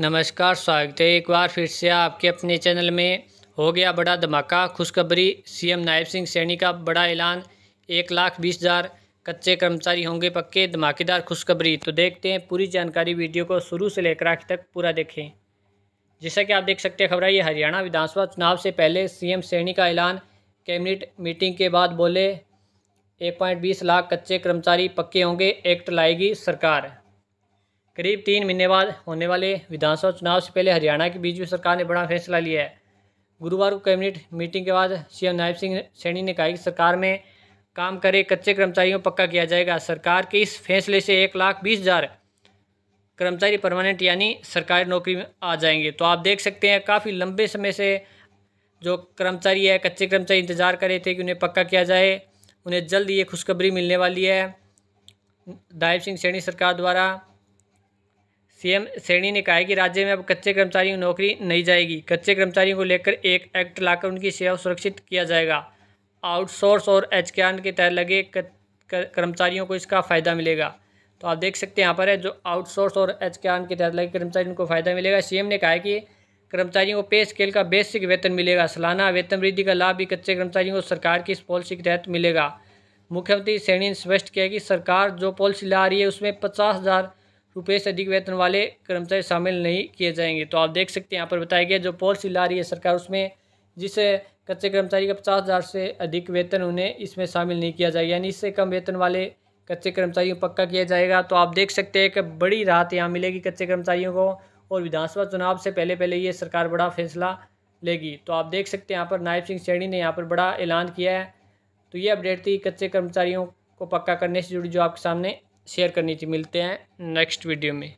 नमस्कार स्वागत है एक बार फिर से आपके अपने चैनल में हो गया बड़ा धमाका खुशखबरी सीएम नायब सिंह सैनी का बड़ा ऐलान एक लाख बीस हज़ार कच्चे कर्मचारी होंगे पक्के धमाकेदार खुशखबरी तो देखते हैं पूरी जानकारी वीडियो को शुरू से लेकर आखिर तक पूरा देखें जैसा कि आप देख सकते हैं खबर ये हरियाणा विधानसभा चुनाव से पहले सी सैनी का ऐलान कैबिनेट मीटिंग के बाद बोले एक पॉइंट बीस लाख कच्चे कर्मचारी पक्के होंगे एक्ट लाएगी सरकार करीब तीन महीने बाद होने वाले विधानसभा चुनाव से पहले हरियाणा की बीजेपी सरकार ने बड़ा फैसला लिया है गुरुवार को कैबिनेट मीटिंग के बाद सीएम नायब सिंह सैनी ने कहा कि सरकार में काम करे कच्चे कर्मचारियों को पक्का किया जाएगा सरकार के इस फैसले से एक लाख बीस हज़ार कर्मचारी परमानेंट यानी सरकारी नौकरी में आ जाएंगे तो आप देख सकते हैं काफ़ी लंबे समय से जो कर्मचारी है कच्चे कर्मचारी इंतज़ार कर रहे थे कि उन्हें पक्का किया जाए उन्हें जल्द ये खुशखबरी मिलने वाली है नायब सिंह सैनी सरकार द्वारा सीएम सैनी ने कहा है कि राज्य में अब कच्चे कर्मचारियों की नौकरी नहीं जाएगी कच्चे कर्मचारियों को लेकर एक एक्ट लाकर उनकी सेवा सुरक्षित किया जाएगा आउटसोर्स और एच के तहत लगे कर्मचारियों को इसका फ़ायदा मिलेगा तो आप देख सकते हैं यहाँ पर है जो आउटसोर्स और एच के तहत लगे कर्मचारी उनको फ़ायदा मिलेगा सीएम ने कहा कि कर्मचारियों को पे स्केल का बेसिक वेतन मिलेगा सालाना वेतन वृद्धि का लाभ भी कच्चे कर्मचारियों को सरकार की इस पॉलिसी के तहत मिलेगा मुख्यमंत्री सैनी ने स्पष्ट किया कि सरकार जो पॉलिसी ला रही है उसमें पचास हज़ार रुपये से अधिक वेतन वाले कर्मचारी शामिल नहीं किए जाएंगे तो आप देख सकते हैं यहाँ पर बताया गया जो पॉलिसी ला रही है सरकार उसमें जिस कच्चे कर्मचारी का पचास हज़ार से अधिक वेतन उन्हें इसमें शामिल नहीं किया जाएगा यानी इससे कम वेतन वाले कच्चे कर्मचारियों को पक्का किया जाएगा तो आप देख सकते हैं कि बड़ी राहत यहाँ मिलेगी कच्चे कर्मचारियों को और विधानसभा चुनाव से पहले पहले ये सरकार बड़ा फैसला लेगी तो आप देख सकते हैं यहाँ पर नायब सिंह सैनी ने यहाँ पर बड़ा ऐलान किया है तो ये अपडेट थी कच्चे कर्मचारियों को पक्का करने से जुड़ी जो आपके सामने शेयर करनी के मिलते हैं नेक्स्ट वीडियो में